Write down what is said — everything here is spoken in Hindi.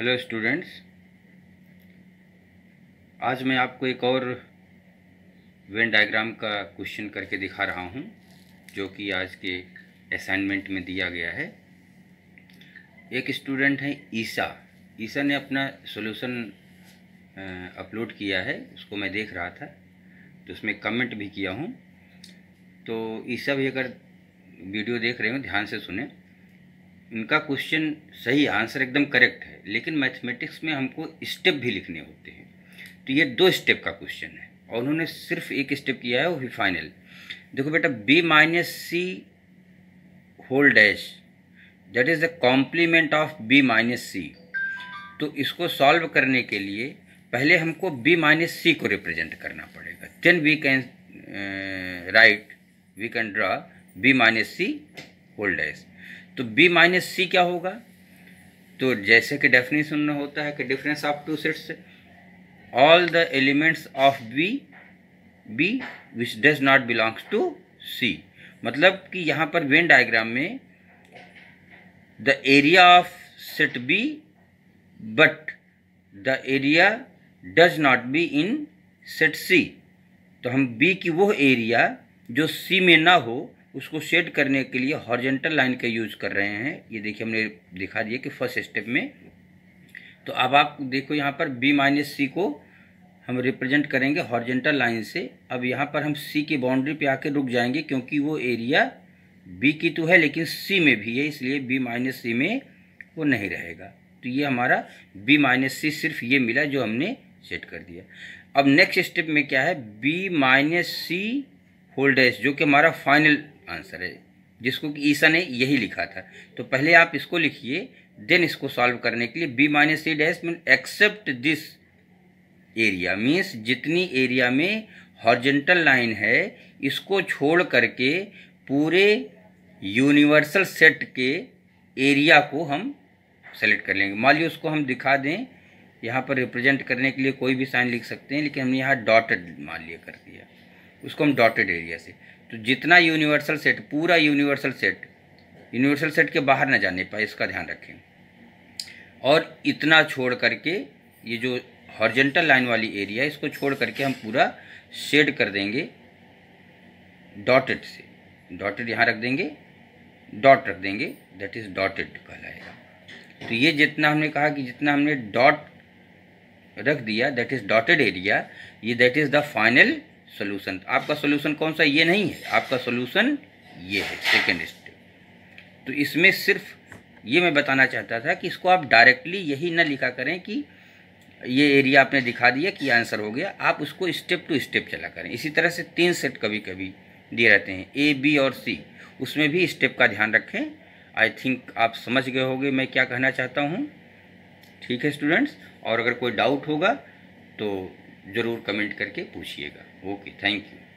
हेलो स्टूडेंट्स आज मैं आपको एक और वेन डायग्राम का क्वेश्चन करके दिखा रहा हूं जो कि आज के असाइनमेंट में दिया गया है एक स्टूडेंट है ईसा ईसा ने अपना सॉल्यूशन अपलोड किया है उसको मैं देख रहा था तो उसमें कमेंट भी किया हूं तो ईसा भी अगर वीडियो देख रहे हो ध्यान से सुने इनका क्वेश्चन सही आंसर एकदम करेक्ट है लेकिन मैथमेटिक्स में हमको स्टेप भी लिखने होते हैं तो ये दो स्टेप का क्वेश्चन है और उन्होंने सिर्फ एक स्टेप किया है वो भी फाइनल देखो बेटा B minus C whole dash that is the complement of B minus C तो इसको सॉल्व करने के लिए पहले हमको बी माइनस सी को रिप्रेजेंट करना पड़ेगा then we can write we can draw B minus C whole dash तो बी माइनस सी क्या होगा तो जैसे कि डेफिनेशन में होता है कि difference of two sets all the elements of B B which does not belongs to C मतलब कि यहाँ पर वेन डायग्राम में the area of set B but the area does not be in set C तो हम बी की वो एरिया जो सी में ना हो उसको शेड करने के लिए हॉर्जेंटल लाइन का यूज़ कर रहे हैं ये देखिए हमने दिखा दिया कि फर्स्ट स्टेप में तो अब आप देखो यहाँ पर बी माइनस सी को हम रिप्रेजेंट करेंगे हॉर्जेंटल लाइन से अब यहाँ पर हम सी की बाउंड्री पे आके रुक जाएंगे क्योंकि वो एरिया बी की तो है लेकिन सी में भी है इसलिए बी माइनस सी में वो नहीं रहेगा तो ये हमारा बी माइनस सी सिर्फ ये मिला जो हमने सेट कर दिया अब नेक्स्ट स्टेप में क्या है बी माइनस सी होल्डर्स जो कि हमारा फाइनल आंसर है जिसको कि ईसा ने यही लिखा था तो पहले आप इसको लिखिए देन इसको सॉल्व करने के लिए B minus C dash mean except this area means जितनी एरिया में हॉर्जेंटल लाइन है इसको छोड़ करके पूरे यूनिवर्सल सेट के एरिया को हम सेलेक्ट कर लेंगे मान लीजिए उसको हम दिखा दें यहाँ पर रिप्रेजेंट करने के लिए कोई भी साइन लिख सकते हैं लेकिन हमने यहाँ डॉटेड मान लिया कर दिया उसको हम डॉटेड एरिया से तो जितना यूनिवर्सल सेट पूरा यूनिवर्सल सेट यूनिवर्सल सेट के बाहर ना जाने पाए इसका ध्यान रखें और इतना छोड़ करके ये जो हॉर्जेंटल लाइन वाली एरिया है इसको छोड़ करके हम पूरा शेड कर देंगे डॉटेड से डॉटेड यहाँ रख देंगे डॉट रख देंगे दैट इज़ डॉटेड कहलाएगा तो ये जितना हमने कहा कि जितना हमने डॉट रख दिया दैट इज़ डॉटेड एरिया ये that is the final solution आपका सोल्यूशन कौन सा ये नहीं है आपका सोल्यूशन ये है सेकेंड स्टेप तो इसमें सिर्फ ये मैं बताना चाहता था कि इसको आप डायरेक्टली यही ना लिखा करें कि ये एरिया आपने दिखा दिया कि आंसर हो गया आप उसको स्टेप टू स्टेप चला करें इसी तरह से तीन सेट कभी कभी दिए रहते हैं ए बी और सी उसमें भी स्टेप का ध्यान रखें आई थिंक आप समझ गए होंगे मैं क्या कहना चाहता हूँ ठीक है स्टूडेंट्स और अगर कोई डाउट होगा तो ज़रूर कमेंट करके पूछिएगा ओके थैंक यू